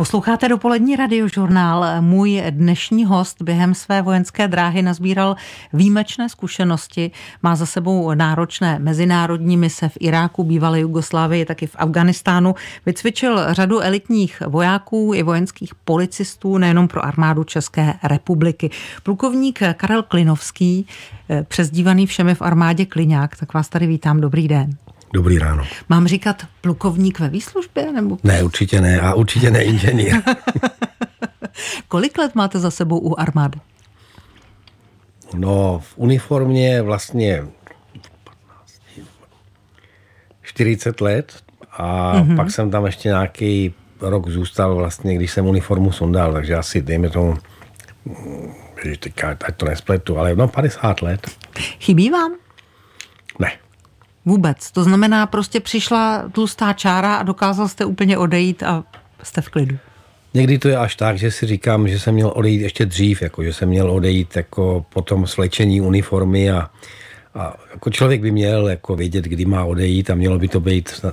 Posloucháte dopolední radiožurnál. Můj dnešní host během své vojenské dráhy nazbíral výjimečné zkušenosti. Má za sebou náročné mezinárodní mise v Iráku, bývalé Jugoslávii, taky v Afganistánu. Vycvičil řadu elitních vojáků i vojenských policistů nejenom pro armádu České republiky. Plukovník Karel Klinovský, eh, přezdívaný všemi v armádě Kliňák, tak vás tady vítám. Dobrý den. Dobrý ráno. Mám říkat plukovník ve výslužbě? Nebo... Ne, určitě ne. A určitě ne inženýr. Kolik let máte za sebou u armády? No, v uniformě vlastně 40 let a mm-hmm. pak jsem tam ještě nějaký rok zůstal vlastně, když jsem uniformu sundal, takže asi dejme tomu, teďka, ať to nespletu, ale no 50 let. Chybí vám? Ne. Vůbec. To znamená, prostě přišla tlustá čára a dokázal jste úplně odejít a jste v klidu. Někdy to je až tak, že si říkám, že jsem měl odejít ještě dřív, jako že jsem měl odejít jako po tom slečení uniformy a a jako člověk by měl jako vědět, kdy má odejít a mělo by to být,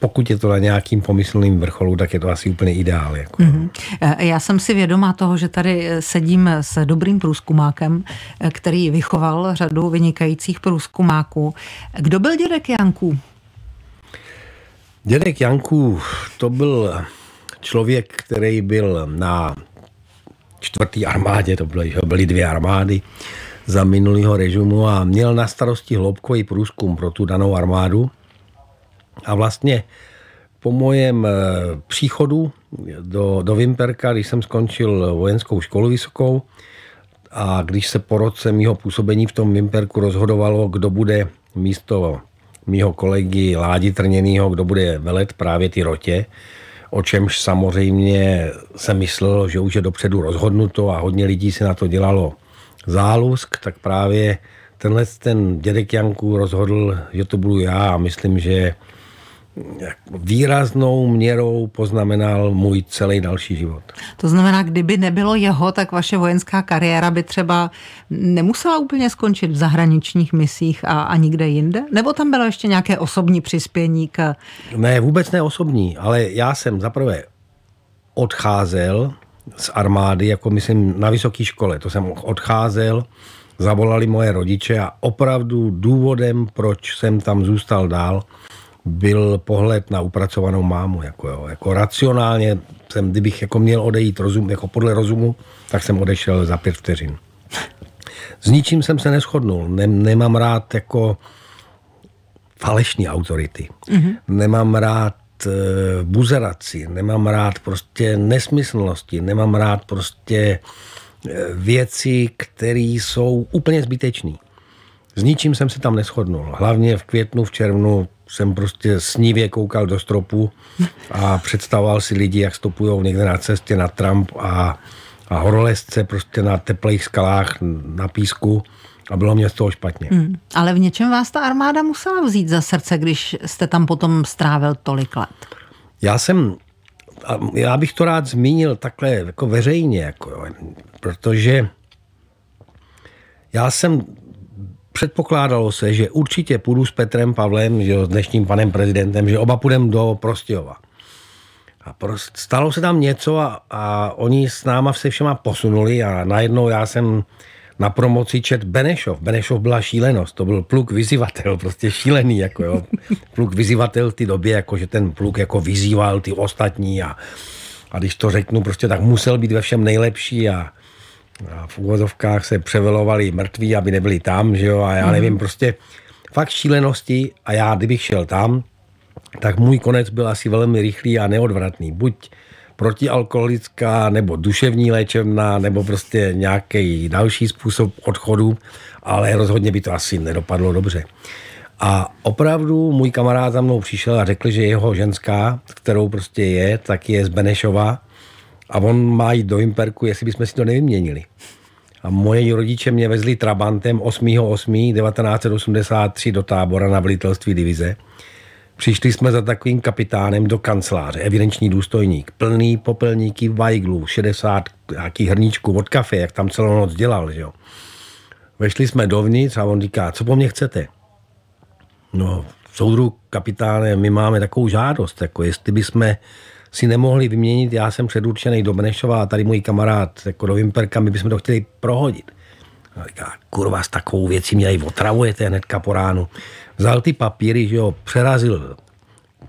pokud je to na nějakým pomyslným vrcholu, tak je to asi úplně ideál. Jako. Mm-hmm. Já jsem si vědomá toho, že tady e, sedím s dobrým průzkumákem, e, který vychoval řadu vynikajících průzkumáků. Kdo byl dědek Janků? Dědek Janků to byl člověk, který byl na čtvrtý armádě, to byly, byly dvě armády, za minulého režimu a měl na starosti hloubkový průzkum pro tu danou armádu. A vlastně po mojem eh, příchodu do, do Vimperka, když jsem skončil vojenskou školu vysokou a když se po roce mýho působení v tom Vimperku rozhodovalo, kdo bude místo mýho kolegy Ládi Trněnýho, kdo bude velet právě ty rotě, o čemž samozřejmě se myslel, že už je dopředu rozhodnuto a hodně lidí si na to dělalo zálusk, tak právě tenhle ten dědek Janku rozhodl, že to budu já a myslím, že výraznou měrou poznamenal můj celý další život. To znamená, kdyby nebylo jeho, tak vaše vojenská kariéra by třeba nemusela úplně skončit v zahraničních misích a, a nikde jinde? Nebo tam bylo ještě nějaké osobní přispění k... Ne, vůbec ne osobní, ale já jsem zaprvé odcházel z armády, jako myslím na vysoké škole. To jsem odcházel, zavolali moje rodiče a opravdu důvodem, proč jsem tam zůstal dál, byl pohled na upracovanou mámu. Jako, jo, jako racionálně jsem, kdybych jako měl odejít rozum, jako podle rozumu, tak jsem odešel za pět vteřin. S ničím jsem se neschodnul. Nem, nemám rád jako falešní autority. Mm-hmm. Nemám rád Eh, buzeraci, nemám rád prostě nesmyslnosti, nemám rád prostě eh, věci, které jsou úplně zbytečné. S ničím jsem se tam neschodnul. Hlavně v květnu, v červnu jsem prostě snivě koukal do stropu a představoval si lidi, jak stopují někde na cestě na Trump a, a horolezce prostě na teplých skalách na písku. A bylo mě z toho špatně. Hmm. Ale v něčem vás ta armáda musela vzít za srdce, když jste tam potom strávil tolik let. Já jsem, já bych to rád zmínil takhle jako veřejně, jako jo, protože já jsem předpokládalo se, že určitě půjdu s Petrem Pavlem, že s dnešním panem prezidentem, že oba půjdeme do Prostějova. A prost, stalo se tam něco a, a oni s náma se všema posunuli a najednou já jsem na promoci čet Benešov. Benešov byla šílenost, to byl pluk vyzývatel, prostě šílený, jako jo. Pluk vyzývatel v té době, jako že ten pluk jako vyzýval ty ostatní a, a když to řeknu, prostě tak musel být ve všem nejlepší a, a v úvodovkách se převelovali mrtví, aby nebyli tam, že jo, a já mhm. nevím, prostě fakt šílenosti a já, kdybych šel tam, tak můj konec byl asi velmi rychlý a neodvratný. Buď protialkoholická nebo duševní léčebna nebo prostě nějaký další způsob odchodu, ale rozhodně by to asi nedopadlo dobře. A opravdu můj kamarád za mnou přišel a řekl, že jeho ženská, kterou prostě je, tak je z Benešova a on má jít do Imperku, jestli bychom si to nevyměnili. A moje rodiče mě vezli Trabantem 8.8.1983 do tábora na velitelství divize. Přišli jsme za takovým kapitánem do kanceláře, evidenční důstojník, plný popelníky vajglů, 60 jaký hrníčků od kafe, jak tam celou noc dělal, že jo. Vešli jsme dovnitř a on říká, co po mně chcete? No, soudru kapitáne, my máme takovou žádost, jako jestli bychom si nemohli vyměnit, já jsem předurčený do Benešova a tady můj kamarád jako do Vimperka, my bychom to chtěli prohodit říká, kurva, s takovou věcí mě i otravujete hnedka po ránu. Vzal ty papíry, že jo, přerazil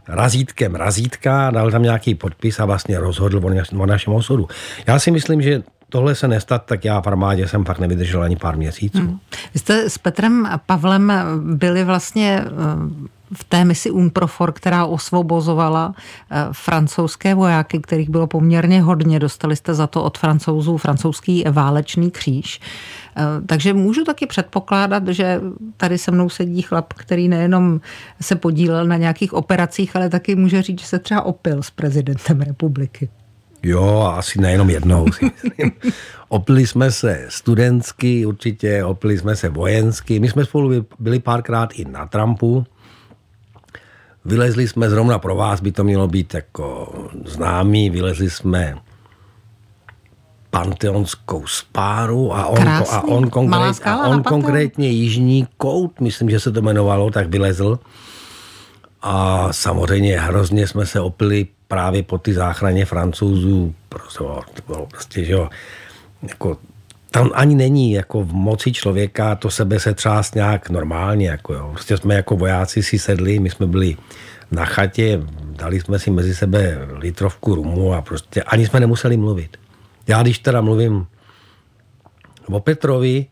razítkem razítka, dal tam nějaký podpis a vlastně rozhodl o, naš, o našem osudu. Já si myslím, že tohle se nestat, tak já v armádě jsem fakt nevydržel ani pár měsíců. Hmm. Vy jste s Petrem a Pavlem byli vlastně v té misi UNPROFOR, která osvobozovala eh, francouzské vojáky, kterých bylo poměrně hodně. Dostali jste za to od francouzů francouzský válečný kříž. Eh, takže můžu taky předpokládat, že tady se mnou sedí chlap, který nejenom se podílel na nějakých operacích, ale taky může říct, že se třeba opil s prezidentem republiky. Jo, asi nejenom jednou. opili jsme se studentsky určitě, opili jsme se vojensky. My jsme spolu byli párkrát i na Trumpu, Vylezli jsme, zrovna pro vás by to mělo být jako známý, vylezli jsme panteonskou spáru a on, Krásný, a on, konkrét, a on konkrétně jižní kout, myslím, že se to jmenovalo, tak vylezl. A samozřejmě hrozně jsme se opili právě po ty záchraně francouzů. Prostě, to bylo prostě, že jo, jako tam ani není jako v moci člověka to sebe se třást nějak normálně. Jako jo. Prostě jsme jako vojáci si sedli, my jsme byli na chatě, dali jsme si mezi sebe litrovku rumu a prostě ani jsme nemuseli mluvit. Já když teda mluvím o Petrovi,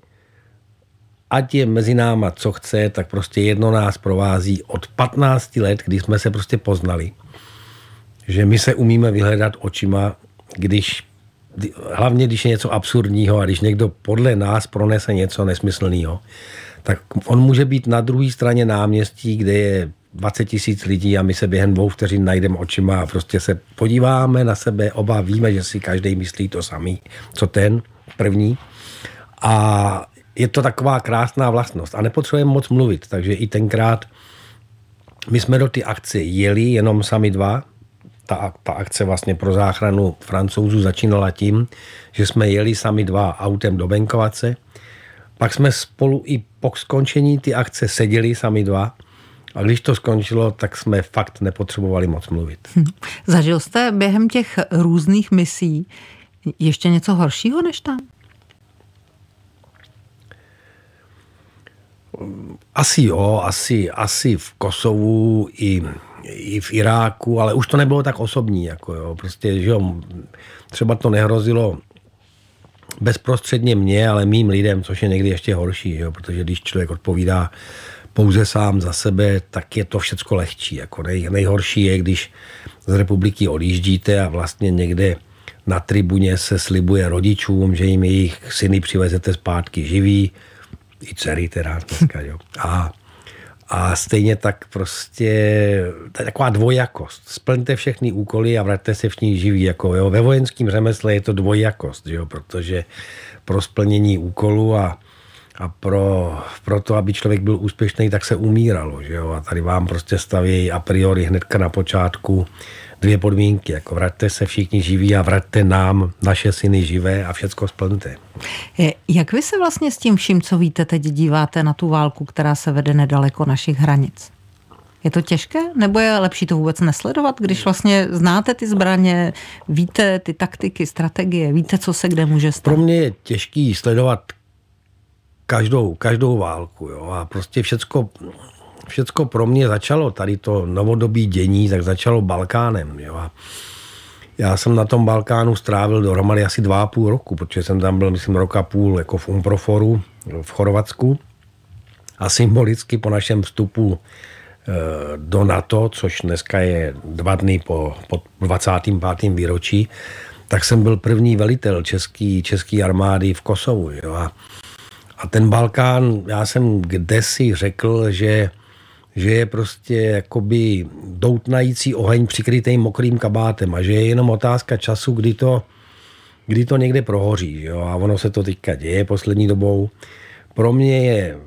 ať je mezi náma co chce, tak prostě jedno nás provází od 15 let, kdy jsme se prostě poznali, že my se umíme vyhledat očima, když hlavně když je něco absurdního a když někdo podle nás pronese něco nesmyslného, tak on může být na druhé straně náměstí, kde je 20 tisíc lidí a my se během dvou vteřin najdeme očima a prostě se podíváme na sebe, oba víme, že si každý myslí to samý, co ten první. A je to taková krásná vlastnost a nepotřebujeme moc mluvit, takže i tenkrát my jsme do ty akce jeli jenom sami dva, ta, ta akce vlastně pro záchranu francouzů začínala tím, že jsme jeli sami dva autem do Benkovace, pak jsme spolu i po skončení ty akce seděli sami dva a když to skončilo, tak jsme fakt nepotřebovali moc mluvit. Hm. Zažil jste během těch různých misí ještě něco horšího než tam? Asi jo, asi, asi v Kosovu i i v Iráku, ale už to nebylo tak osobní. Jako jo. Prostě, že jo, třeba to nehrozilo bezprostředně mě, ale mým lidem, což je někdy ještě horší, že jo, protože když člověk odpovídá pouze sám za sebe, tak je to všecko lehčí. Jako nej, nejhorší je, když z republiky odjíždíte a vlastně někde na tribuně se slibuje rodičům, že jim jejich syny přivezete zpátky živí, i dcery teda dneska, jo. A a stejně tak prostě taková dvojakost. Splňte všechny úkoly a vraťte se ní živí. Jako, jo. Ve vojenském řemesle je to dvojakost, jo, protože pro splnění úkolu a, a pro, pro, to, aby člověk byl úspěšný, tak se umíralo. Že jo. A tady vám prostě staví a priori hnedka na počátku dvě podmínky, jako vraťte se všichni živí a vraťte nám naše syny živé a všecko splnuté. Jak vy se vlastně s tím vším, co víte, teď díváte na tu válku, která se vede nedaleko našich hranic? Je to těžké? Nebo je lepší to vůbec nesledovat, když vlastně znáte ty zbraně, víte ty taktiky, strategie, víte, co se kde může stát? Pro mě je těžký sledovat každou, každou válku. Jo? A prostě všecko všecko pro mě začalo, tady to novodobí dění, tak začalo Balkánem. Jo. A já jsem na tom Balkánu strávil dohromady asi dva a půl roku, protože jsem tam byl, myslím, roka půl jako v Umproforu v Chorvatsku a symbolicky po našem vstupu e, do NATO, což dneska je dva dny po, po 25. výročí, tak jsem byl první velitel český, český armády v Kosovu. Jo? A, a ten Balkán, já jsem kdesi řekl, že že je prostě jakoby doutnající oheň přikrytý mokrým kabátem a že je jenom otázka času, kdy to, kdy to někde prohoří. Jo? A ono se to teďka děje poslední dobou. Pro mě je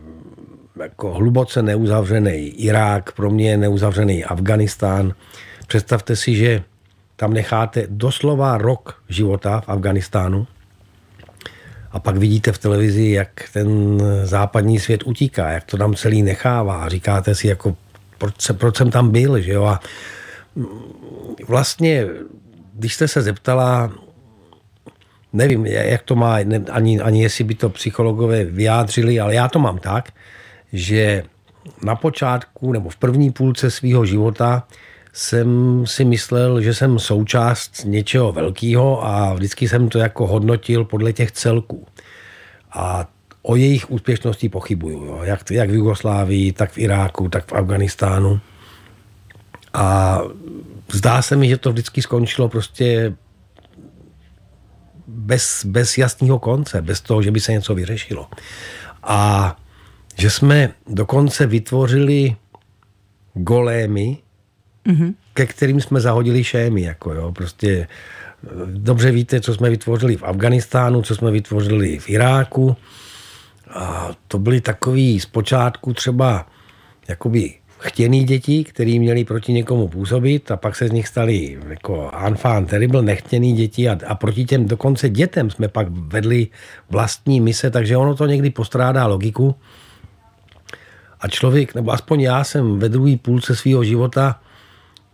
jako hluboce neuzavřený Irák, pro mě je neuzavřený Afganistán. Představte si, že tam necháte doslova rok života v Afganistánu a pak vidíte v televizi, jak ten západní svět utíká, jak to tam celý nechává. Říkáte si, jako, proč, se, proč jsem tam byl, že jo? A mm, vlastně, když jste se zeptala, nevím, jak to má, ne, ani, ani jestli by to psychologové vyjádřili, ale já to mám tak, že na počátku nebo v první půlce svého života jsem si myslel, že jsem součást něčeho velkého a vždycky jsem to jako hodnotil podle těch celků. A o jejich úspěšnosti pochybuju, jo. Jak, jak v Jugoslávii, tak v Iráku, tak v Afganistánu. A zdá se mi, že to vždycky skončilo prostě bez, bez jasného konce, bez toho, že by se něco vyřešilo. A že jsme dokonce vytvořili golémy, mm-hmm. ke kterým jsme zahodili šémy, jako jo, prostě eh, dobře víte, co jsme vytvořili v Afganistánu, co jsme vytvořili v Iráku a to byly takový zpočátku třeba jakoby chtěný děti, který měli proti někomu působit a pak se z nich stali jako anfán byl nechtěný děti a, a proti těm dokonce dětem jsme pak vedli vlastní mise, takže ono to někdy postrádá logiku. A člověk, nebo aspoň já jsem ve druhý půlce svého života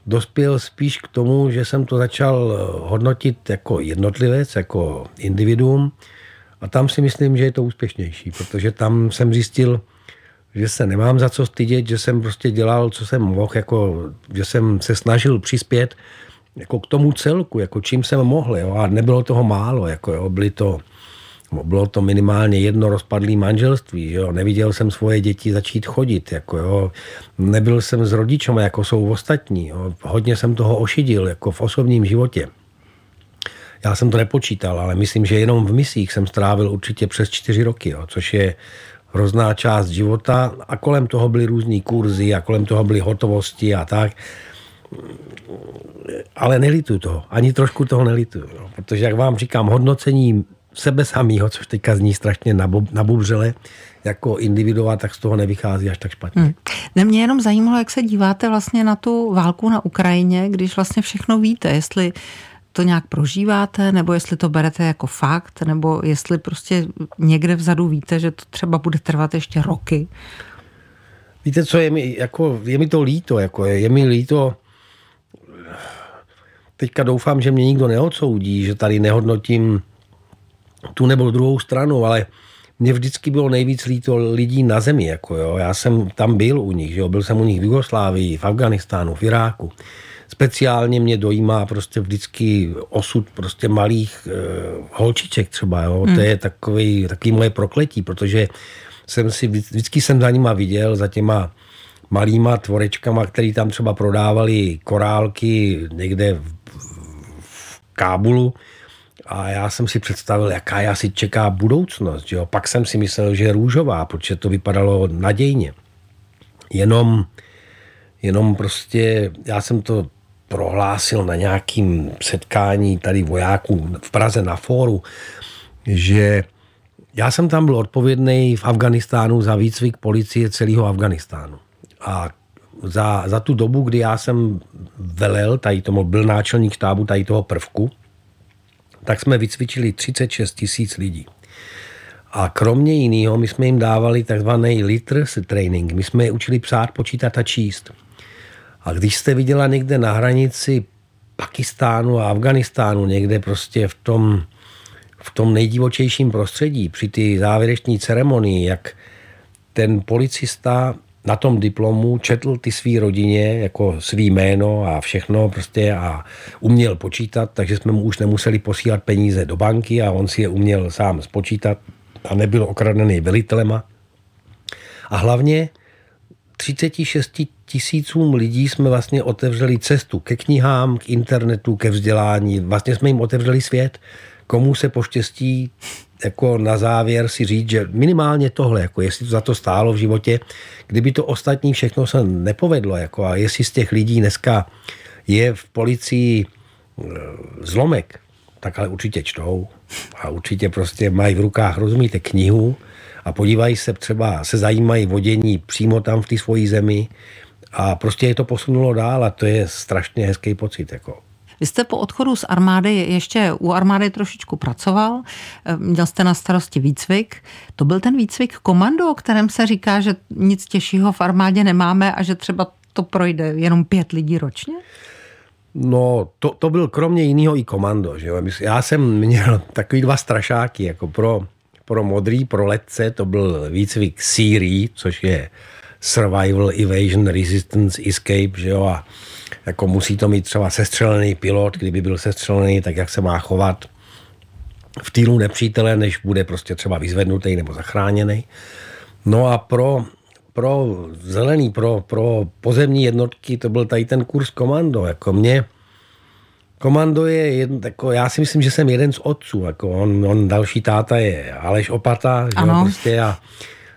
dospěl spíš k tomu, že jsem to začal eh, hodnotit jako jednotlivec, jako individuum. A tam si myslím, že je to úspěšnější, protože tam jsem zjistil, že se nemám za co stydět, že jsem prostě dělal, co jsem mohl, jako, že jsem se snažil přispět jako k tomu celku, jako čím jsem mohl. Jo? A nebylo toho málo, jako, jo? Byly, to, bylo to minimálně jedno rozpadlé manželství, že jo? neviděl jsem svoje děti začít chodit, jako jo? nebyl jsem s rodičem, jako jsou ostatní, jo? hodně jsem toho ošidil, jako v osobním životě. Já jsem to nepočítal, ale myslím, že jenom v misích jsem strávil určitě přes čtyři roky, jo? což je hrozná část života a kolem toho byly různé kurzy a kolem toho byly hotovosti a tak. Ale nelituju toho, ani trošku toho nelituju, protože jak vám říkám, hodnocení sebe samýho, což teďka zní strašně nabubřele, jako individuál tak z toho nevychází až tak špatně. Hmm. Ne, mě jenom zajímalo, jak se díváte vlastně na tu válku na Ukrajině, když vlastně všechno víte, jestli to nějak prožíváte, nebo jestli to berete jako fakt, nebo jestli prostě někde vzadu víte, že to třeba bude trvat ještě roky. Víte co, je mi, jako, je mi to líto, jako je, je mi líto, teďka doufám, že mě nikdo neodsoudí, že tady nehodnotím tu nebo druhou stranu, ale mě vždycky bylo nejvíc líto lidí na zemi. Jako jo. Já jsem tam byl u nich, že jo. byl jsem u nich v Jugoslávii, v Afganistánu, v Iráku. Speciálně mě dojímá prostě vždycky osud prostě malých e, holčiček třeba. Jo. Hmm. To je takový, takový moje prokletí, protože jsem si, vždycky jsem za nima viděl, za těma malýma tvorečkama, který tam třeba prodávali korálky někde v, v Kábulu, a já jsem si představil, jaká já si čeká budoucnost. jo? Pak jsem si myslel, že je růžová, protože to vypadalo nadějně. Jenom, jenom prostě, já jsem to prohlásil na nějakým setkání tady vojáků v Praze na fóru, že já jsem tam byl odpovědný v Afganistánu za výcvik policie celého Afganistánu. A za, za tu dobu, kdy já jsem velel, tady tomu byl náčelník štábu tady toho prvku, tak jsme vycvičili 36 tisíc lidí. A kromě jiného, my jsme jim dávali takzvaný liter training. My jsme je učili psát, počítat a číst. A když jste viděla někde na hranici Pakistánu a Afganistánu, někde prostě v tom, v tom nejdivočejším prostředí, při ty závěreční ceremonii, jak ten policista na tom diplomu četl ty svý rodině, jako svý jméno a všechno prostě a uměl počítat, takže jsme mu už nemuseli posílat peníze do banky a on si je uměl sám spočítat a nebyl okradený velitelema. A hlavně 36 tisícům lidí jsme vlastně otevřeli cestu ke knihám, k internetu, ke vzdělání. Vlastně jsme jim otevřeli svět komu se poštěstí jako na závěr si říct, že minimálně tohle, jako jestli to za to stálo v životě, kdyby to ostatní všechno se nepovedlo, jako a jestli z těch lidí dneska je v policii e, zlomek, tak ale určitě čtou a určitě prostě mají v rukách, rozumíte, knihu a podívají se třeba, se zajímají vodění přímo tam v té svojí zemi a prostě je to posunulo dál a to je strašně hezký pocit. Jako. Vy jste po odchodu z armády ještě u armády trošičku pracoval, eh, měl jste na starosti výcvik. To byl ten výcvik komando, o kterém se říká, že nic těžšího v armádě nemáme a že třeba to projde jenom pět lidí ročně? No, to, to byl kromě jiného i komando. Že jo? Já jsem měl takový dva strašáky, jako pro, pro modrý, pro letce, to byl výcvik Siri, což je Survival, Evasion, Resistance, Escape, že jo, a jako musí to mít třeba sestřelený pilot, kdyby byl sestřelený, tak jak se má chovat v týlu nepřítele, než bude prostě třeba vyzvednutý nebo zachráněný. No a pro, pro zelený, pro, pro pozemní jednotky to byl tady ten kurz komando. Jako mě, Komando je, jedno, jako já si myslím, že jsem jeden z otců, jako on, on další táta je Aleš Opata, že prostě a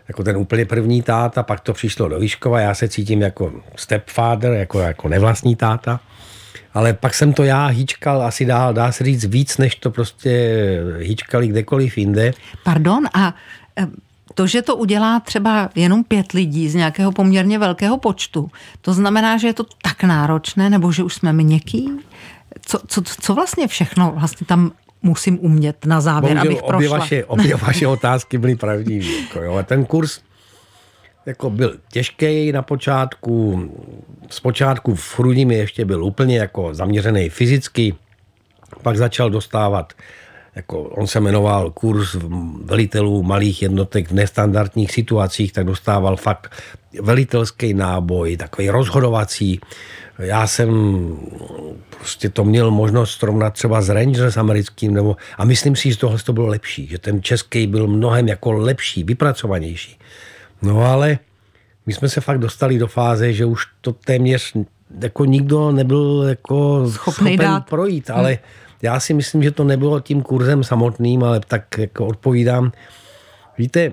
jako ten úplně první táta, pak to přišlo do Výškova, já se cítím jako stepfather, jako, jako nevlastní táta. Ale pak jsem to já hýčkal asi dál dá se říct víc, než to prostě hýčkali kdekoliv jinde. Pardon, a eh, to, že to udělá třeba jenom pět lidí z nějakého poměrně velkého počtu, to znamená, že je to tak náročné, nebo že už jsme měkký? Co, co, co vlastně všechno vlastně tam musím umět na závěr, Bohužel, abych prošla. Obě vaše, obě vaše otázky byly pravdivé. Jako jo. ten kurz jako byl těžký na počátku. Zpočátku v Chrudimi ještě byl úplně jako zaměřený fyzicky. Pak začal dostávat jako on se jmenoval kurz velitelů malých jednotek v nestandardních situacích, tak dostával fakt velitelský náboj, takový rozhodovací já jsem prostě to měl možnost srovnat třeba s Rangers americkým, nebo, a myslím si, že tohle to bylo lepší, že ten český byl mnohem jako lepší, vypracovanější. No ale my jsme se fakt dostali do fáze, že už to téměř jako nikdo nebyl jako schopný schopen dát. projít, hm. ale hmm. já si myslím, že to nebylo tím kurzem samotným, ale tak jako odpovídám. Víte,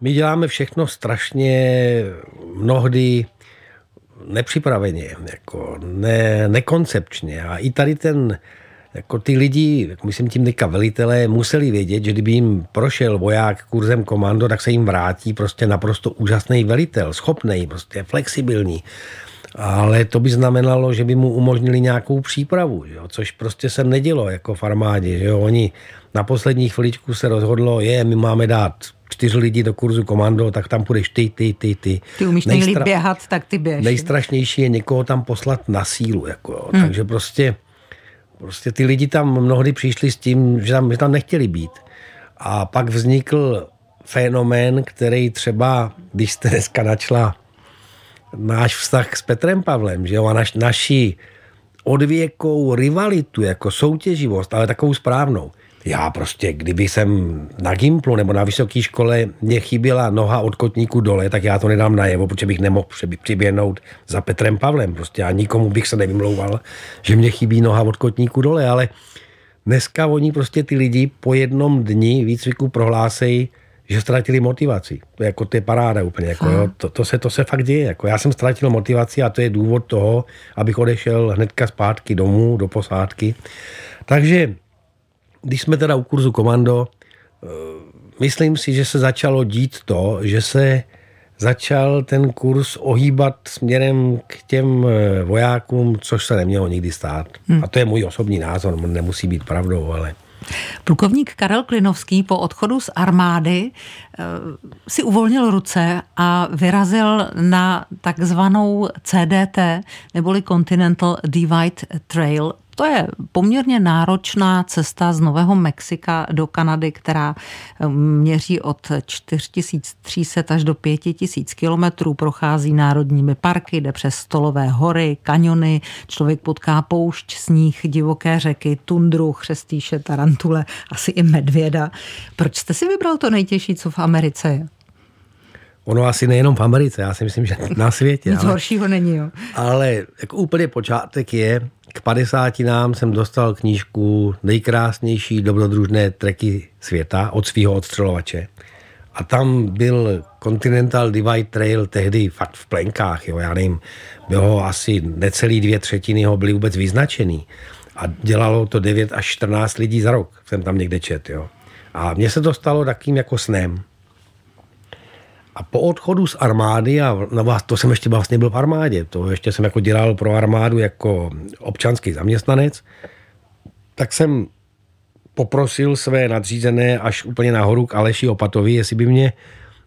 my děláme všechno strašně mnohdy nepřipraveně, jako ne, nekoncepčně. A i tady ten, jako ty lidi, jako myslím tím teďka velitelé, museli vědět, že kdyby jim prošel voják kurzem komando, tak se jim vrátí prostě naprosto úžasný velitel, schopný, prostě flexibilní ale to by znamenalo, že by mu umožnili nějakou přípravu, jo? což prostě se nedělo jako v armádě. Že jo? Oni na poslední chviličku se rozhodlo, je, my máme dát čtyři lidi do kurzu komando, tak tam půjdeš ty, ty, ty, ty. Ty umíš Nejstra... běhat, tak ty běž. Nejstrašnější je někoho tam poslat na sílu. Jako, Hmm. Takže prostě, prostě ty lidi tam mnohdy přišli s tím, že tam, že tam nechtěli být. A pak vznikl fenomén, který třeba, když jste dneska načla náš vztah s Petrem Pavlem, že jo, a naš, naši odvěkou rivalitu, jako soutěživost, ale takovou správnou. Já prostě, kdyby jsem na Gimplu nebo na vysoké škole mě chyběla noha od kotníku dole, tak já to nedám najevo, protože bych nemohl přiběhnout za Petrem Pavlem. Prostě já nikomu bych se nevymlouval, že mě chybí noha od kotníku dole, ale dneska oni prostě ty lidi po jednom dni výcviku prohlásejí, že ztratili motivaci. To, jako, to je paráda úplně. Jako, jo. To, to, se, to se fakt děje. Jako, já jsem ztratil motivaci a to je důvod toho, abych odešel hnedka zpátky domů, do posádky. Takže když jsme teda u kurzu komando, eh, myslím si, že se začalo dít to, že se začal ten kurz ohýbat směrem k těm eh, vojákům, což se nemělo nikdy stát. Hmm. A to je můj osobní názor, nemusí být pravdou, ale Plukovník Karel Klinovský po odchodu z armády eh, si uvolnil ruce a vyrazil na takzvanou CDT, neboli Continental Divide Trail, to je poměrně náročná cesta z Nového Mexika do Kanady, která um, měří od 4300 až do 5000 kilometrů, prochází národními parky, jde přes stolové hory, kaniony, člověk potká poušť, sníh, divoké řeky, tundru, chřestíše, tarantule, asi i medvěda. Proč jste si vybral to nejtěžší, co v Americe je? Ono asi nejenom v Americe, já si myslím, že na světě. Nic ale, horšího není, jo. Ale jako úplně počátek je, k 50. nám jsem dostal knížku Nejkrásnější dobrodružné treky světa od svého odstřelovače. A tam byl Continental Divide Trail tehdy fakt v plenkách, jo, já nevím, bylo asi necelý dvě třetiny ho byly vůbec vyznačený. A dělalo to 9 až 14 lidí za rok, jsem tam někde čet, jo. A mně se to stalo takým jako snem. A po odchodu z armády, a na vás, to jsem ještě vlastně byl v armádě, to ještě jsem jako dělal pro armádu jako občanský zaměstnanec, tak jsem poprosil své nadřízené až úplně nahoru k Aleši Opatovi, jestli by mě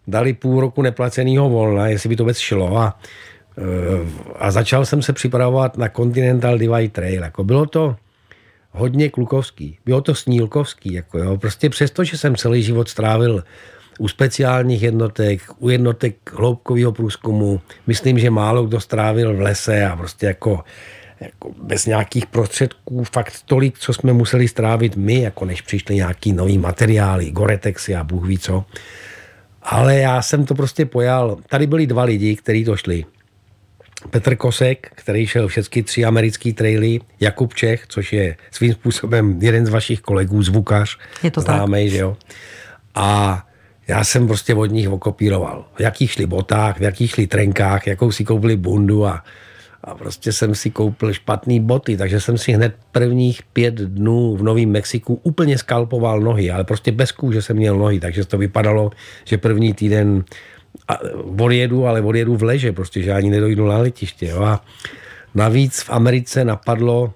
dali půl roku neplaceného volna, jestli by to vůbec šlo a, eh, a začal jsem se připravovat na Continental Divide Trail. Jako bylo to hodně klukovský, bylo to snílkovský, jako jo. prostě přesto, že jsem celý život strávil u speciálních jednotek, u jednotek hloubkového průzkumu. Myslím, že málo kdo strávil v lese a prostě jako, jako bez nějakých prostředků fakt tolik, co jsme museli strávit my, jako než přišly nějaký nový materiály, goretexy a bůh ví co. Ale já jsem to prostě pojal. Tady byli dva lidi, kteří to šli. Petr Kosek, který šel všechny tři americké traily, Jakub Čech, což je svým způsobem jeden z vašich kolegů, zvukař, je to známej, tak. že jo. A já jsem prostě od nich okopíroval. V jakých šli botách, v jakých šli trenkách, jakou si koupili bundu a, a prostě jsem si koupil špatný boty, takže jsem si hned prvních pět dnů v Novém Mexiku úplně skalpoval nohy, ale prostě bez kůže jsem měl nohy, takže to vypadalo, že první týden odjedu, ale odjedu v leže, prostě, že ani nedojdu na letiště. Jo. A navíc v Americe napadlo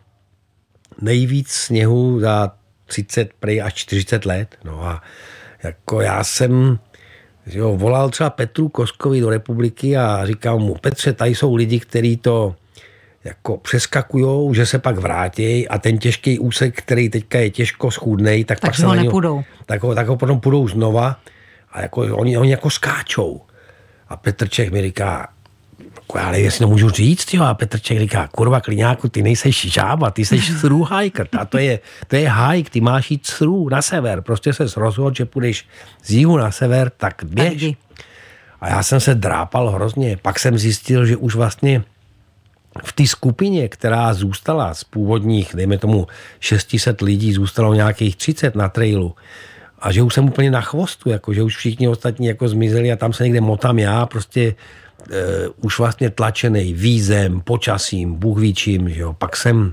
nejvíc sněhu za 30 až 40 let. No a jako já jsem že jo, volal třeba Petru Koskovi do republiky a říkal mu, Petře, tady jsou lidi, kteří to jako přeskakujou, že se pak vrátí a ten těžký úsek, který teďka je těžko schůdný, tak, tak pak se ho Tak ho, tak ho potom půjdou znova a jako, oni, oni jako skáčou. A Petr Čech mi říká, jako já nevím, jestli to můžu říct, jo, a Petrček říká, kurva, kliňáku, ty nejseš žába, ty jsi srů hiker, a to je, to je hike, ty máš jít srů na sever, prostě se rozhodl, že půjdeš z jihu na sever, tak běž. A já jsem se drápal hrozně, pak jsem zjistil, že už vlastně v té skupině, která zůstala z původních, dejme tomu 600 lidí, zůstalo nějakých 30 na trailu, a že už jsem úplně na chvostu, jako, že už všichni ostatní jako zmizeli a tam se někde motám já, prostě e, už vlastně tlačený vízem, počasím, bůh ví čím, že jo. Pak jsem,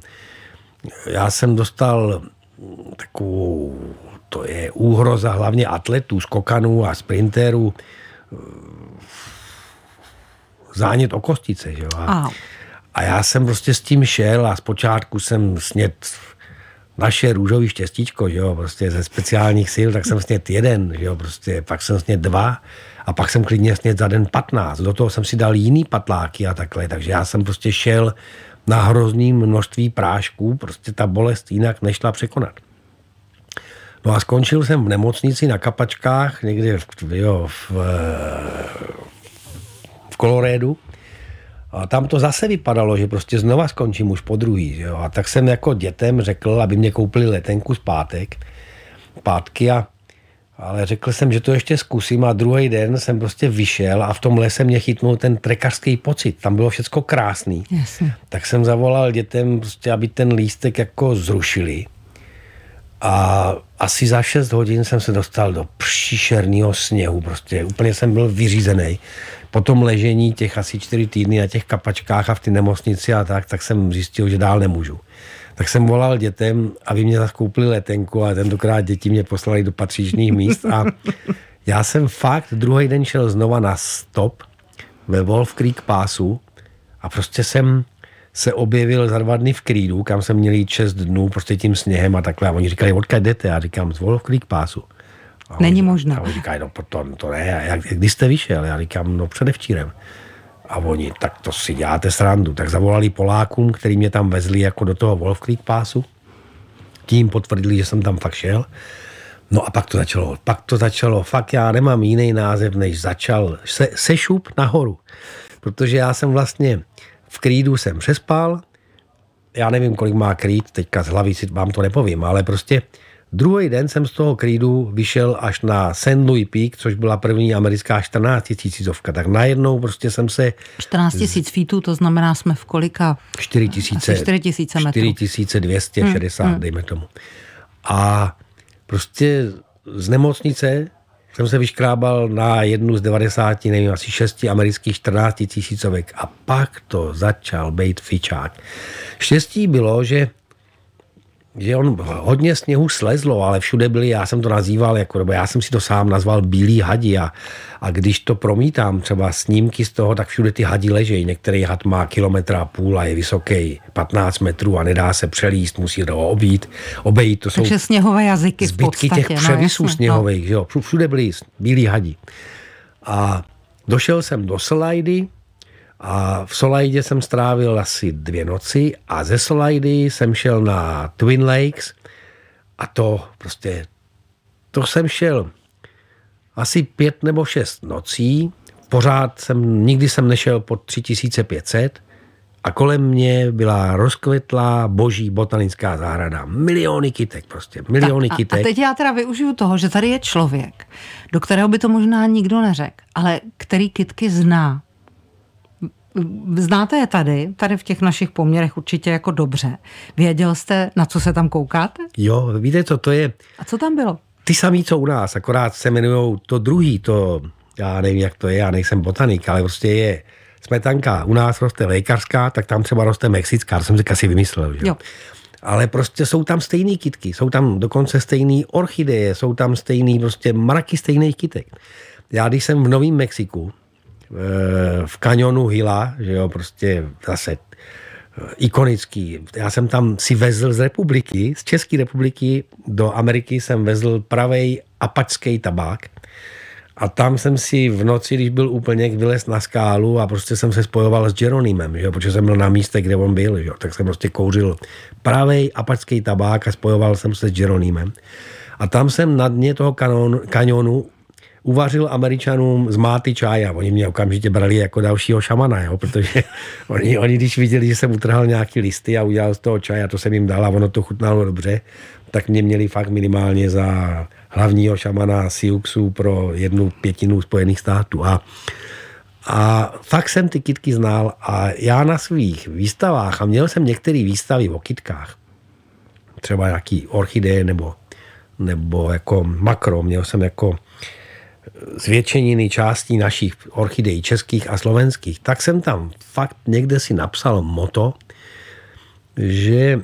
já jsem dostal takovou, to je úhroza hlavně atletů, skokanů a sprinterů, eh, zánět o kostice, že jo. A, a já jsem prostě s tím šel a zpočátku jsem sněd naše růžový štěstíčko, že jo, prostě ze speciálních sil, tak jsem sněd jeden, že jo, prostě, pak jsem sněd dva, a pak jsem klidně sněd za den 15. Do toho jsem si dal jiný patláky a takhle, takže já jsem prostě šel na hrozný množství prášků, prostě ta bolest jinak nešla překonat. No a skončil jsem v nemocnici na kapačkách, někde v, jo, v, eh, v Kolorédu. A tam to zase vypadalo, že prostě znova skončím už po druhý. Jo. A tak jsem jako dětem řekl, aby mě koupili letenku zpátek, pátky a ale řekl jsem, že to ještě zkusím a druhý den jsem prostě vyšel a v tom lese mě chytnul ten trekařský pocit. Tam bylo všecko krásný. Jasně. Tak jsem zavolal dětem, prostě, aby ten lístek jako zrušili. A asi za 6 hodin jsem se dostal do příšerného sněhu. Prostě úplně jsem byl vyřízený. Po tom ležení těch asi čtyři týdny na těch kapačkách a v té nemocnici a tak, tak jsem zjistil, že dál nemůžu tak jsem volal dětem, aby mě zakoupili letenku a tentokrát děti mě poslali do patřičných míst a já jsem fakt druhý den šel znova na stop ve Wolf Creek pásu a prostě jsem se objevil za dva dny v Creedu, kam jsem měl jít 6 dnů prostě tím sněhem a takhle. A oni říkali, odkud jdete? Já říkám, z Wolf Creek pásu. A Není možná. A oni říkají, no to, to ne, jak, kdy jste vyšel? Já říkám, no předevčírem. A oni, tak to si děláte srandu. Tak zavolali Polákům, který mě tam vezli jako do toho Wolf Creek pásu. Tím potvrdili, že jsem tam fakt šel. No a pak to začalo, pak to začalo, fakt já nemám jiný název, než začal se, šup nahoru. Protože já jsem vlastně v krídu jsem přespal, já nevím, kolik má krýt, teďka z hlavy si vám to nepovím, ale prostě Druhý den jsem z toho krídu vyšel až na St. Louis Peak, což byla první americká 14 tisícovka. Tak najednou prostě jsem se... 14 tisíc feetů, to znamená jsme v kolika? 4 tisíce. 4 tisíce metrů. 4 260 hmm, hmm. dejme tomu. A prostě z nemocnice jsem se vyškrábal na jednu z 90, nevím, asi 6 amerických 14 tisícovek. A pak to začal být fičák. Štěstí bylo, že že on hodně sněhu slezlo, ale všude byly, já jsem to nazýval, jako, nebo já jsem si to sám nazval bílý hadi a, a když to promítám třeba snímky z toho, tak všude ty hadi ležejí. Některý had má kilometra a půl a je vysoký 15 metrů a nedá se přelíst, musí to obít, obejít. To Takže jsou sněhové jazyky zbytky v podstatě, těch no, převisů no, sněhových, no. že jo, všude byly bílí hadi. A došel jsem do Slajdy, a v Solajdě jsem strávil asi dvě noci a ze Solajdy jsem šel na Twin Lakes a to prostě, to jsem šel asi pět nebo šest nocí, pořád jsem, nikdy jsem nešel pod 3500 a kolem mě byla rozkvetlá boží botanická zahrada. Miliony kytek prostě, miliony tak a, kytek. A teď já teda využiju toho, že tady je člověk, do kterého by to možná nikdo neřekl, ale který kytky zná. Znáte je tady, tady v těch našich poměrech určitě jako dobře. Věděl jste, na co se tam koukáte? Jo, víte co, to je... A co tam bylo? Ty samý, co u nás, akorát se jmenují to druhý, to, já nevím, jak to je, já nejsem botanik, ale prostě je smetanka. U nás roste lékařská, tak tam třeba roste mexická, to jsem si asi vymyslel. Že? Jo. Ale prostě jsou tam stejné kytky, jsou tam dokonce stejné orchideje, jsou tam stejné prostě mraky stejných kitek. Já když jsem v Novém Mexiku, Eh, v kanionu Hila, že jo, prostě zase eh, ikonický. Já jsem tam si vezl z republiky, z České republiky do Ameriky jsem vezl pravej apačský tabák a tam jsem si v noci, když byl úplně vylez na skálu a prostě jsem se spojoval s Jeronimem, že jo, protože jsem byl na místě, kde on byl, že jo, tak jsem prostě kouřil pravej apačský tabák a spojoval jsem se s Jeronimem. A tam jsem na dně toho kanonu, kanionu uvařil Američanům z máty čaj a oni mě okamžitě brali jako dalšího šamana, jo, protože oni, oni když viděli, že jsem utrhal nějaký listy a udělal z toho čaj a to jsem jim dal a ono to chutnalo dobře, tak mě měli fakt minimálně za hlavního šamana Siuxu pro jednu pětinu Spojených států. A, a fakt jsem ty kitky znal a já na svých výstavách, a měl jsem některé výstavy o kitkách, třeba nějaký orchideje nebo, nebo jako makro, měl jsem jako zvětšeniny částí našich orchidejí českých a slovenských, tak jsem tam fakt někde si napsal moto, že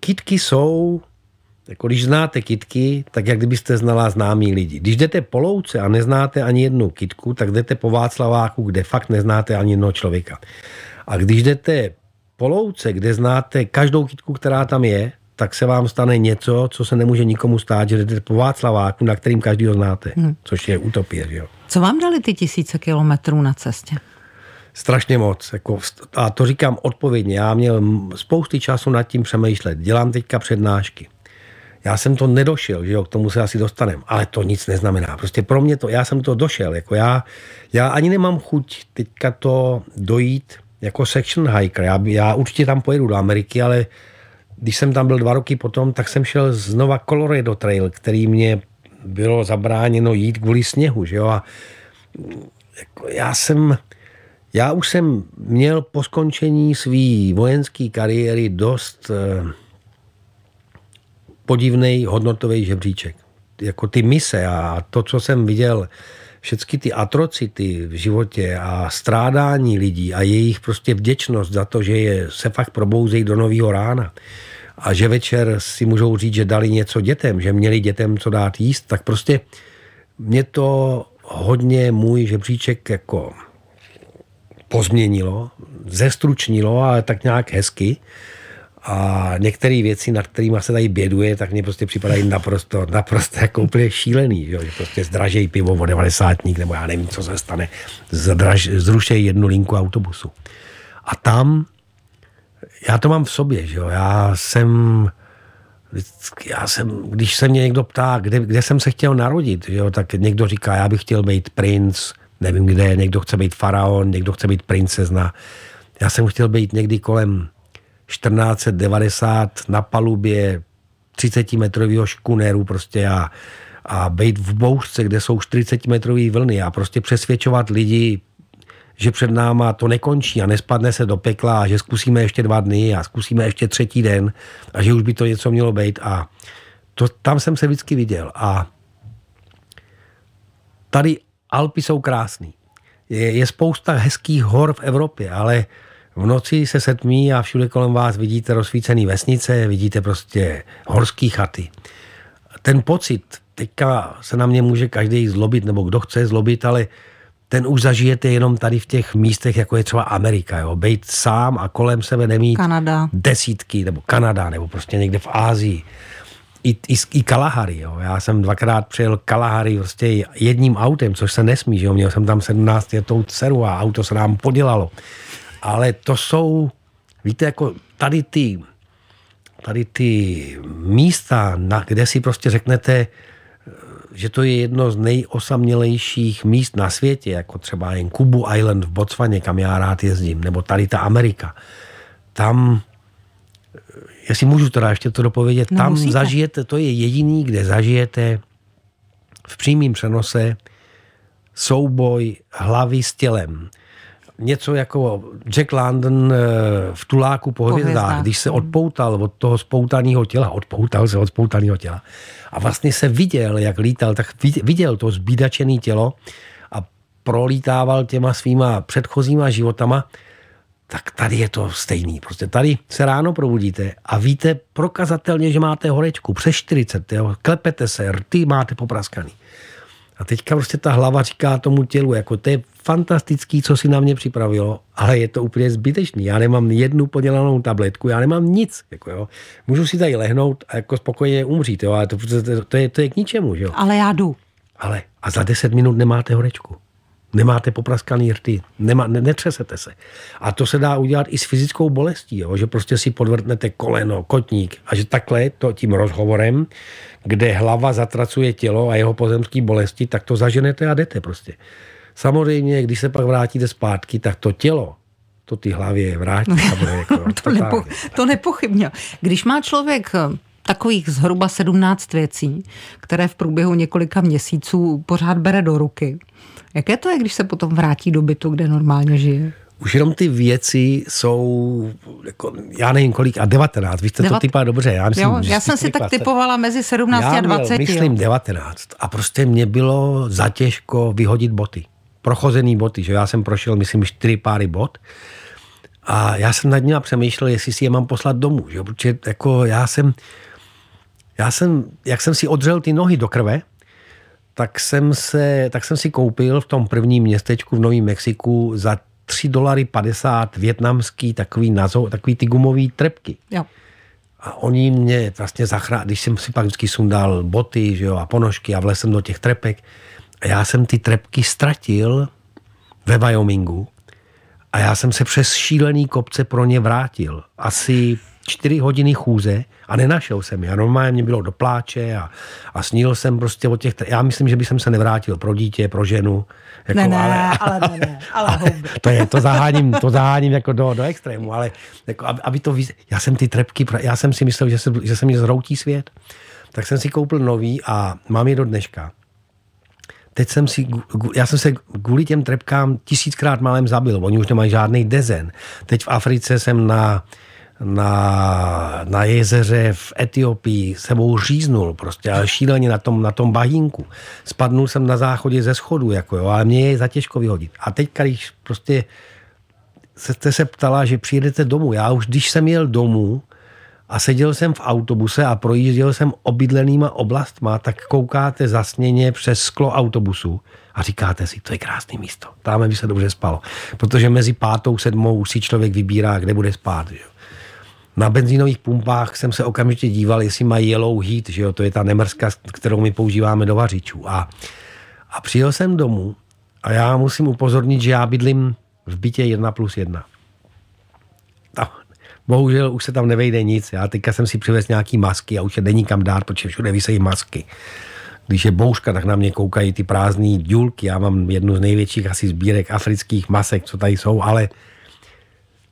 kitky jsou, jako když znáte kitky, tak jak kdybyste znala známí lidi. Když jdete po louce a neznáte ani jednu kitku, tak jdete po Václaváku, kde fakt neznáte ani jednoho člověka. A když jdete po louce, kde znáte každou kytku, která tam je, tak se vám stane něco, co se nemůže nikomu stát, že jdete po Václaváku, na kterým každý ho znáte, hmm. což je utopie. Že jo? Co vám dali ty tisíce kilometrů na cestě? Strašně moc. Jako, a to říkám odpovědně. Já měl spousty času nad tím přemýšlet. Dělám teďka přednášky. Já jsem to nedošel, že jo, k tomu se asi dostanem, ale to nic neznamená. Prostě pro mě to, já jsem to došel, jako já, já ani nemám chuť teďka to dojít jako section hiker. Já, já určitě tam pojedu do Ameriky, ale když jsem tam byl dva roky potom, tak jsem šel znova Colorado Trail, který mě bylo zabráněno jít kvůli sněhu, že jo, a jako já jsem, já už jsem měl po skončení své vojenské kariéry dost eh, podivný hodnotový žebříček. Jako ty mise a to, co jsem viděl všechny ty atrocity v životě a strádání lidí a jejich prostě vděčnost za to, že je, se fakt probouzejí do nového rána a že večer si můžou říct, že dali něco dětem, že měli dětem co dát jíst, tak prostě mě to hodně můj žebříček jako pozměnilo, zestručnilo, ale tak nějak hezky. A některé věci, nad kterými se tady běduje, tak mě prostě připadají naprosto, naprosto jako úplně šílený. Že prostě zdražejí pivo o 90 nebo já nevím, co se stane. Zdraž, zrušejí jednu linku autobusu. A tam, já to mám v sobě, že jo? já jsem já jsem, když se mě někdo ptá, kde, kde jsem se chtěl narodit, jo, tak někdo říká, já bych chtěl být princ, nevím kde, někdo chce být faraon, někdo chce být princezna. Já jsem chtěl být někdy kolem 1490 na palubě 30-metrového škunéru prostě a, a být v bouřce, kde jsou 40-metrové vlny a prostě přesvědčovat lidi, že před náma to nekončí a nespadne se do pekla a že zkusíme ještě dva dny a zkusíme ještě třetí den a že už by to něco mělo být a to, tam jsem se vždycky viděl a tady Alpy jsou krásný. Je, je spousta hezkých hor v Evropě, ale v noci se setmí a všude kolem vás vidíte rozsvícené vesnice, vidíte prostě horské chaty. Ten pocit, teďka se na mě může každý zlobit, nebo kdo chce zlobit, ale ten už zažijete jenom tady v těch místech, jako je třeba Amerika. Jo? Bejt sám a kolem sebe nemít Kanada. desítky, nebo Kanada, nebo prostě někde v Ázii. I, i, i Kalahari. Jo? Já jsem dvakrát přijel Kalahari prostě jedním autem, což se nesmí. Že jo? Měl jsem tam 17 letou dceru a auto se nám podělalo ale to jsou, víte, jako tady ty, tady ty místa, na, kde si prostě řeknete, že to je jedno z nejosamělejších míst na světě, jako třeba jen Kubu Island v Botswaně, kam já rád jezdím, nebo tady ta Amerika. Tam, jestli můžu teda ještě to dopovědět, no, tam musíte. zažijete, to je jediný, kde zažijete v přímém přenose souboj hlavy s tělem něco jako Jack London eh, v tuláku po hvězdách, když se hmm. odpoutal od toho spoutaného těla, odpoutal se od spoutaného těla a vlastně se viděl, jak lítal, tak viděl to zbídačené tělo a prolítával těma svýma předchozíma životama, tak tady je to stejný. Prostě tady se ráno probudíte a víte prokazatelně, že máte horečku přes 40, jo, klepete se, rty máte popraskaný. A teďka prostě ta hlava říká tomu tělu, jako to je fantastický, co si na mě připravilo, ale je to úplně zbytečný. Já nemám jednu podělanou tabletku, já nemám nic. Jako jo. Můžu si tady lehnout a jako spokojeně umřít, jo, ale to, to, to, je, to je k ničemu. Že jo. Ale já jdu. Ale a za 10 minut nemáte horečku nemáte popraskaný rty, nemá, ne, netřesete se. A to se dá udělat i s fyzickou bolestí, jo? že prostě si podvrtnete koleno, kotník a že takhle to tím rozhovorem, kde hlava zatracuje tělo a jeho pozemské bolesti, tak to zaženete a jdete prostě. Samozřejmě, když se pak vrátíte zpátky, tak to tělo to ty hlavě vrátí. No, jako to, nepo, to nepochybně. Když má člověk takových zhruba 17 věcí, které v průběhu několika měsíců pořád bere do ruky. Jaké to je, když se potom vrátí do bytu, kde normálně žije? Už jenom ty věci jsou, jako, já nevím kolik, a 19, vy jste Devat... to typa dobře. Já, myslím, jo, já jsem si tak typovala mezi 17 já a 20. Měl, myslím jo. 19 a prostě mě bylo zatěžko vyhodit boty. Prochozený boty, že já jsem prošel, myslím, čtyři páry bot a já jsem nad ním přemýšlel, jestli si je mám poslat domů, že? protože jako já jsem, já jsem, jak jsem si odřel ty nohy do krve, tak jsem, se, tak jsem si koupil v tom prvním městečku v Novém Mexiku za 3 dolary 50 větnamský takový, nazo, takový ty gumový trepky. Jo. A oni mě vlastně zachránili, když jsem si pak vždycky sundal boty že jo, a ponožky a vlesl jsem do těch trepek. A já jsem ty trepky ztratil ve Wyomingu a já jsem se přes šílený kopce pro ně vrátil. Asi čtyři hodiny chůze a nenašel jsem je. normálně mě bylo do pláče a, a snil jsem prostě o těch... Já myslím, že bych jsem se nevrátil pro dítě, pro ženu. Jako, ne, ne, ale, ale, ale, ne, ale, ale to, je, to zaháním, to zaháním jako do, do extrému, ale jako, aby, aby to... Víc, já jsem ty trepky, já jsem si myslel, že se, že se mě zroutí svět. Tak jsem si koupil nový a mám je do dneška teď jsem si, já jsem se kvůli těm trepkám tisíckrát málem zabil, oni už nemají žádný dezen. Teď v Africe jsem na na, na jezeře v Etiopii sebou říznul prostě, ale šíleně na tom, na tom bahínku. Spadnul jsem na záchodě ze schodu, jako jo, ale mě je zatěžko vyhodit. A teď, když prostě se jste se ptala, že přijedete domů. Já už, když jsem jel domů a seděl jsem v autobuse a projížděl jsem obydlenýma oblastma, tak koukáte zasněně přes sklo autobusu a říkáte si, to je krásné místo. Tam by se dobře spalo. Protože mezi pátou, sedmou už si člověk vybírá, kde bude spát. Že? na benzínových pumpách jsem se okamžitě díval, jestli mají yellow heat, že jo, to je ta nemrzka, kterou my používáme do vařičů. A, a přijel jsem domů a já musím upozornit, že já bydlím v bytě 1 plus 1. Tam, bohužel už se tam nevejde nic. Já teďka jsem si přivez nějaký masky a už je není kam dát, protože všude vysejí masky. Když je bouška, tak na mě koukají ty prázdné důlky. Já mám jednu z největších asi sbírek afrických masek, co tady jsou, ale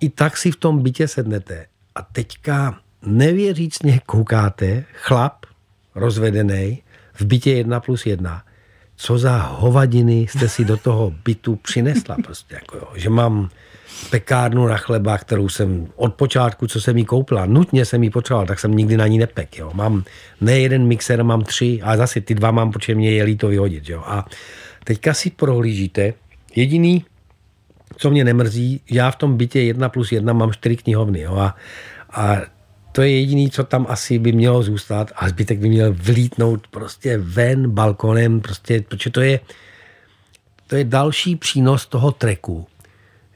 i tak si v tom bytě sednete a teďka nevěřícně koukáte, chlap rozvedený v bytě 1 plus 1, co za hovadiny jste si do toho bytu přinesla prostě, jako jo, že mám pekárnu na chleba, kterou jsem od počátku, co jsem mi koupila, nutně jsem mi potřeboval, tak jsem nikdy na ní nepek. Jo. Mám ne jeden mixer, mám tři, a zase ty dva mám, protože mě je líto vyhodit. Jo. A teďka si prohlížíte, jediný, co mě nemrzí, já v tom bytě jedna plus jedna mám čtyři knihovny. Jo, a, a to je jediný, co tam asi by mělo zůstat a zbytek by měl vlítnout prostě ven balkonem, prostě, protože to je, to je další přínos toho treku,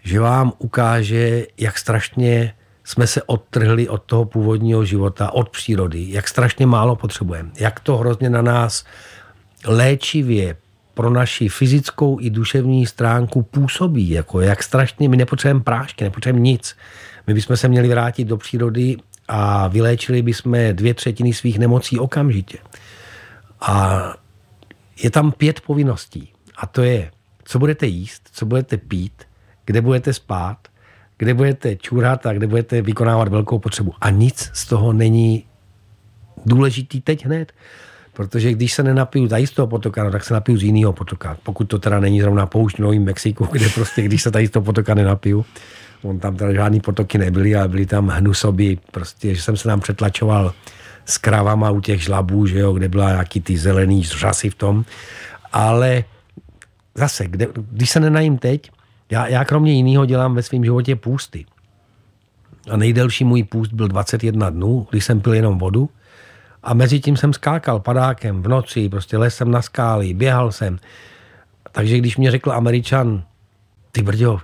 že vám ukáže, jak strašně jsme se odtrhli od toho původního života, od přírody, jak strašně málo potřebujeme, jak to hrozně na nás léčivě, pro naši fyzickou i duševní stránku působí. Jako jak strašně, my nepotřebujeme prášky, nepotřebujeme nic. My bychom se měli vrátit do přírody a vyléčili bychom dvě třetiny svých nemocí okamžitě. A je tam pět povinností. A to je, co budete jíst, co budete pít, kde budete spát, kde budete čurat a kde budete vykonávat velkou potřebu. A nic z toho není důležitý teď hned. Protože když se nenapiju tady z toho potoka, tak se napiju z jiného potoka. Pokud to teda není zrovna poušť v Novém Mexiku, kde prostě, když se tady z toho potoka nenapiju, on tam teda žádný potoky nebyly, ale byly tam hnusoby, prostě, že jsem se nám přetlačoval s kravama u těch žlabů, že jo, kde byla nějaký ty zelený řasy v tom. Ale zase, kde, když se nenajím teď, já, já kromě jiného dělám ve svém životě půsty. A nejdelší můj půst byl 21 dnů, když jsem pil jenom vodu a mezi tím jsem skákal padákem v noci, prostě lesem na skály, běhal jsem. Takže když mě řekl američan, ty brďo,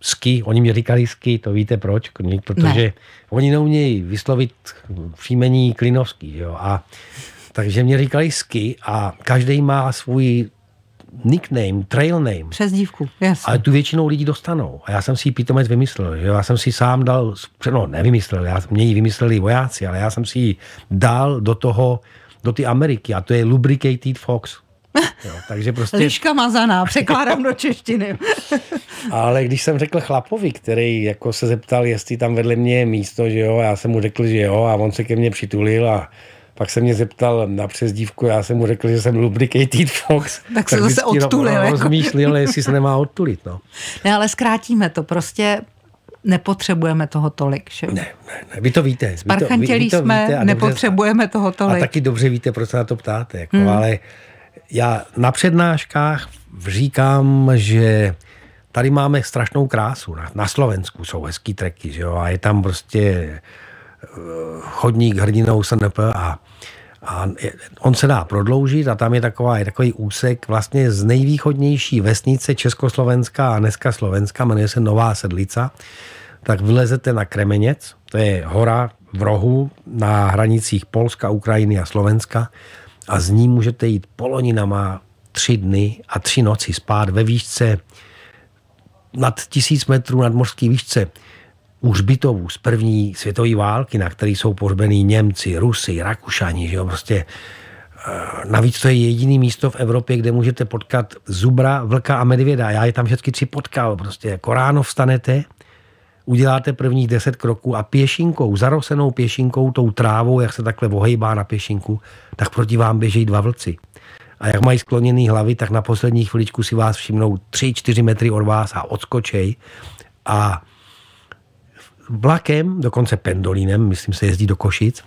ski, oni mě říkali ski, to víte proč? Protože ne. oni neumějí vyslovit příjmení klinovský, jo? A, takže mě říkali ski a každý má svůj nickname, trail name. dívku, jasně. Ale tu většinou lidi dostanou. A já jsem si ji pitomec vymyslel. Že? Já jsem si sám dal, no nevymyslel, já, mě ji vymysleli vojáci, ale já jsem si ji dal do toho, do ty Ameriky a to je Lubricated Fox. Jo, takže prostě... Liška mazaná, překládám do češtiny. Ale když jsem řekl chlapovi, který jako se zeptal, jestli tam vedle mě je místo, že jo, já jsem mu řekl, že jo, a on se ke mně přitulil a pak se mě zeptal na přezdívku, já jsem mu řekl, že jsem lubricated fox. Tak, tak se zase odtulil. No, jako. Rozmýšlel, jestli se nemá odtulit. No. Ne, ale zkrátíme to. Prostě nepotřebujeme toho tolik. Že? Ne, ne, ne, vy to víte. Sparchantělí vy to, vy, vy to jsme, víte nepotřebujeme dobře, toho tolik. A taky dobře víte, proč se na to ptáte. Jako, hmm. Ale já na přednáškách říkám, že tady máme strašnou krásu. Na, na Slovensku jsou hezký treky, že jo, a je tam prostě eh, chodník hrdinou SNP a a on se dá prodloužit a tam je taková, je takový úsek vlastně z nejvýchodnější vesnice Československá a dneska Slovenska, jmenuje se Nová Sedlica, tak vylezete na Kremeněc, to je hora v rohu na hranicích Polska, Ukrajiny a Slovenska a z ní můžete jít poloninama tři dny a tři noci spát ve výšce nad tisíc metrů nad mořský výšce už bytovů z první světové války, na který jsou pohřbení Němci, Rusy, Rakušani, že jo, prostě eh, Navíc to je jediný místo v Evropě, kde můžete potkat zubra, vlka a medvěda. Já je tam všechny tři potkal. Prostě jako ráno vstanete, uděláte prvních deset kroků a pěšinkou, zarosenou pěšinkou, tou trávou, jak se takhle ohejbá na pěšinku, tak proti vám běží dva vlci. A jak mají skloněný hlavy, tak na poslední chviličku si vás všimnou tři čtyři metry od vás a odskočej. A vlakem, dokonce pendolínem, myslím se jezdí do Košic,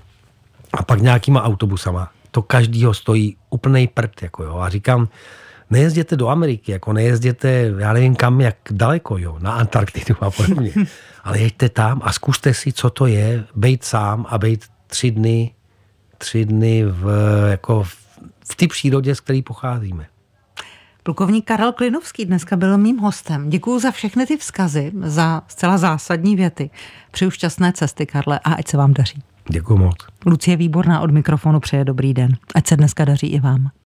a pak nějakýma autobusama. To každýho stojí úplný prd, jako jo. A říkám, nejezděte do Ameriky, jako nejezděte, já nevím kam, jak daleko, jo, na Antarktidu a podobně. Ale jeďte tam a zkuste si, co to je, bejt sám a bejt tři dny, tři dny v, jako v, v té přírodě, z které pocházíme. Plukovník Karel Klinovský dneska byl mým hostem. Děkuji za všechny ty vzkazy, za zcela zásadní věty. Přeju šťastné cesty, Karle, a ať se vám daří. Děkuji moc. Lucie Výborná od mikrofonu přeje dobrý den. Ať se dneska daří i vám.